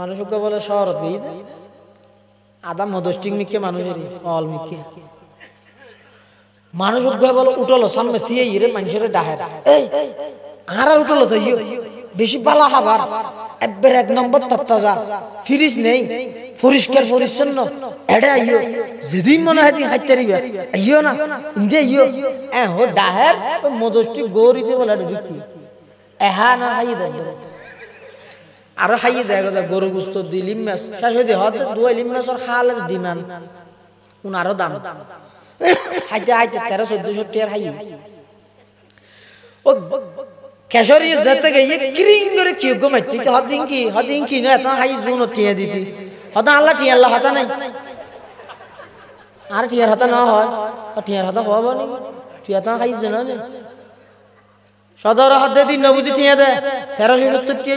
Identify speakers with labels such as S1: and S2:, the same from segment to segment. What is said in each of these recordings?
S1: মানুষকে বলে শহরত গিয়ে আদাম হদস্টিং মিকে মানুষেরই অল মিকে মানুষ উদ্গয় বলো উঠলো সামনে তিয়ে ইরে মানুষের ডাহের এই আরা উঠলো তো বেশি বালা হাবার একবার এক নম্বর তত্তাজা ফিরিস নেই পরিষ্কার পরিচ্ছন্ন এডে আইও যেদিন মনে হয় দিন হাইতে রিবে আইও না ইন্দে আইও এ হো ডাহের মদষ্টি গৌরীতে বলে ঢুকি এহা না হাই দেবে আরো খাইয়ে যায় গরু গুস্ত দুই লিম মাছ শেষ হয়ে দিয়ে হতে দুই লিম ওর খাল ডিমান উনারও দাম হাইতে হাইতে তেরো চোদ্দশো টিয়ার হাই ও কেশরী যেতে গিয়ে কিরিং করে কি গো মাইতি তো কি কি না তা হাই জুন দিতি হদা আল্লাহ টিয়া আল্লাহ হতা নাই আর টিয়ার হতা না হয় টিয়ার হতা হব না টিয়া তা খাই জানা না সদর হদে দিন বুঝি ঠিয়া দে তেরোশো টিয়া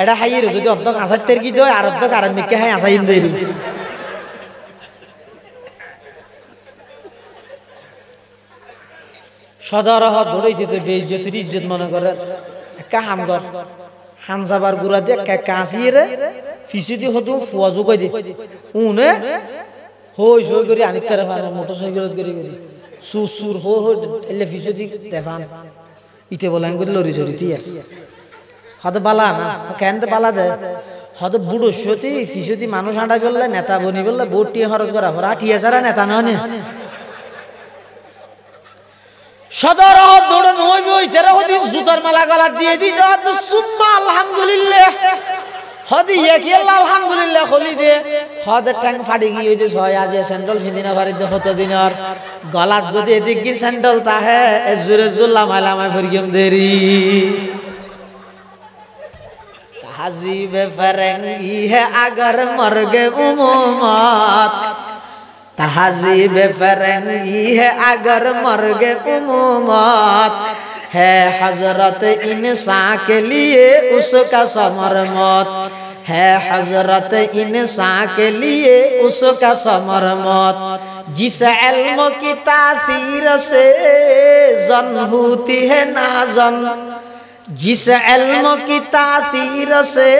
S1: এটা হাইয়ের যদি অর্ধক আসাইতে কি দয় আর অর্ধক আর মিকে হাই আসাইম দিল সদর ধরেই দিতে বেইজ্জতির ইজ্জত মনে করে একা হাম হামগর হামজাবার গুড়া দিয়ে একা কাঁচিয়ে রে ফিসু দি হতো ফুয়া জোগাই দি উনে হই সই করে আনি তার মোটর সাইকেল করে করে সুর সুর হো হো এলে ফিসু দি দেখান ইতে বলাং করে লড়ি চড়ি তিয়া হত বালা না কেন বালা দে হদ বুড়ো সতি ফিসতি মানুষ আঁটা বললে নেতা বনি বললে বোটি খরচ করা হরা ঠিয়া সারা নেতা নহনে সদর দৌড়ন হইব তেরা হদি জুতার মালা গলা দিয়ে দি হদ সুম্মা আলহামদুলিল্লাহ হদি এক ইয়াল্লাহ আলহামদুলিল্লাহ খলি দে হদ ট্যাং ফাড়ি গিয়ে হইতে সয় আজ স্যান্ডল ফিদিন ভারি দে হত দিনর গলাত যদি এদিক গিয়ে স্যান্ডেল তাহে জোরে জুল্লা লামাই লামাই ফরিগম দেরি হাজিব ফেরঙ্গি হে আগর মর্গে উমত হাজিব ফেরঙ্গি হে আগর মর্গে উমত হে হজরত ইনসা কে লিয়ে উসকা সমর মত হে হজরত ইনসা কে লিয়ে উসকা সমর মত জিস এলম কি তাসির সে জন হুতি হে না জন जिस इल्म की तासीर से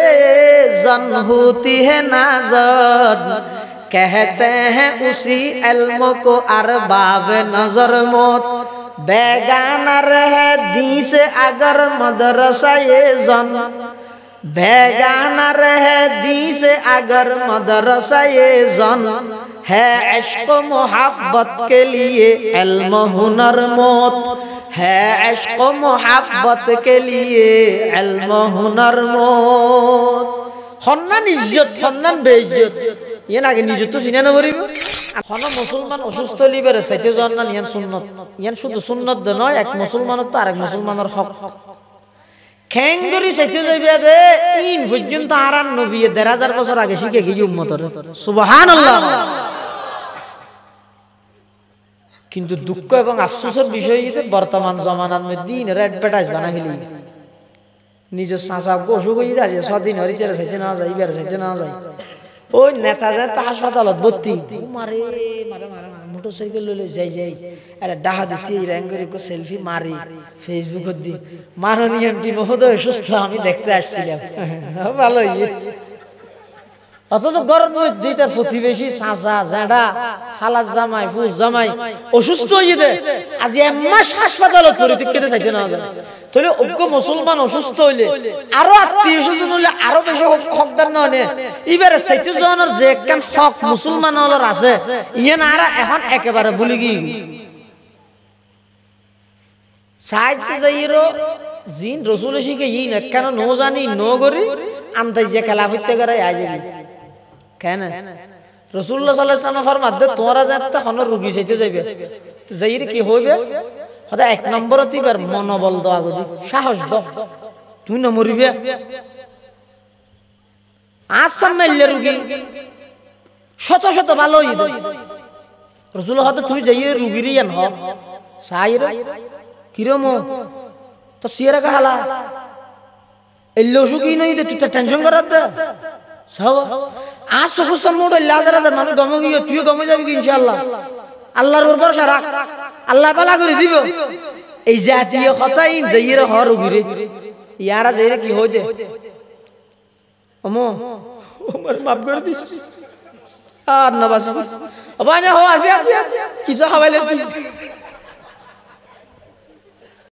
S1: जन होती है नजर कहते हैं उसी इल्म को अरबाब नजर मोत बेगाना रहे दी से अगर मदरसा ये जन बेगाना रहे दी से अगर मदरसा ये जन है इश्क मोहब्बत के लिए इल्म हुनर मोत ہے عشق و محبت کے لیے সন্মান ইজ্জত সন্মান বে ইজ্জত ইয়ান আগে নিজতো চিনে নবরিব হন মুসলমান অসুস্থ লিবের সাইতে জন্নান ইয়ান সুন্নত ইয়ান শুধু সুন্নত নয় এক মুসলমানত তো আরেক মুসলমানের হক খ্যাং ধরি সাইতে যাইবে দে ইন পর্যন্ত আরান নবী দেড় হাজার বছর আগে শিখে গিয়ে উম্মতর আল্লাহ কিন্তু দুঃখ এবং আফসোসের বিষয় যেতে বর্তমান জমানার মধ্যে এরা অ্যাডভার্টাইজ বানা ফেলি নিজের চাঁচা অসুখ হয়ে যাচ্ছে সদিন হরিতে সাইতে না যায় ইবার সাইতে না যায় ওই নেতা যায় তা হাসপাতালত ভর্তি মারে মারে মারে মোটরসাইকেল লইলে যাই যাই একটা ডাহা দিতে র্যাং করে সেলফি মারি ফেসবুকত দি মাননীয় এমপি মহোদয় সুস্থ আমি দেখতে আসছিলাম ভালোই অথচ গরম মধ্যে তার প্রতিবেশী চাঁচা জ্যাডা হালার জামাই ফুস জামাই অসুস্থ হয়ে যেতে আজ এক মাস হাসপাতালে তরি খেতে চাইতে না যায় তাহলে ঐক্য মুসলমান অসুস্থ হইলে আরো আত্মীয় স্বজন হইলে আরো বেশি হকদার না হলে এবারে জনের যে একখান হক মুসলমান হলার আছে ইয়ে না এখন একেবারে বলি কি সাহায্য যাইরো জিন রসুল শিখে ইন একখানে নো জানি নো করি আমতাই যে খেলা করে আজ কেন রসুল্লাহ সাল্লাহ ফরমাদ্দে তোমরা যে তখন রুগী চাইতে যাইবে
S2: যাইরে কি হইবে
S1: সদায় এক নম্বরত এবার মনোবল দো আগদি সাহস দ তুই না মরিবে আসাম আচ্ছা, মেললে রুগী শত শত ভালো হইদ রসুল হতে তুই যাইয়ে রুগীর ইয়ান হ সাইরে কিরম তো সিয়ারা কাহালা এল্লো সুখী নই তুই তো টেনশন করাতে সব আজ চকুর সামনে উঠে হাজার গমে গিয়ে তুইও গমে যাবি কি ইনশাল্লাহ আল্লাহর উপর ভরসা রাখ আল্লাহ পালা করে দিব এই জাতীয় কথাই যাইয়ের হর ঘুরে
S2: ইয়ারা যাইরে কি হইতে
S1: অমো আমার মাফ করে দিস আর না বাস বাস হো আসি আসি কিছু খাওয়াইলে তুই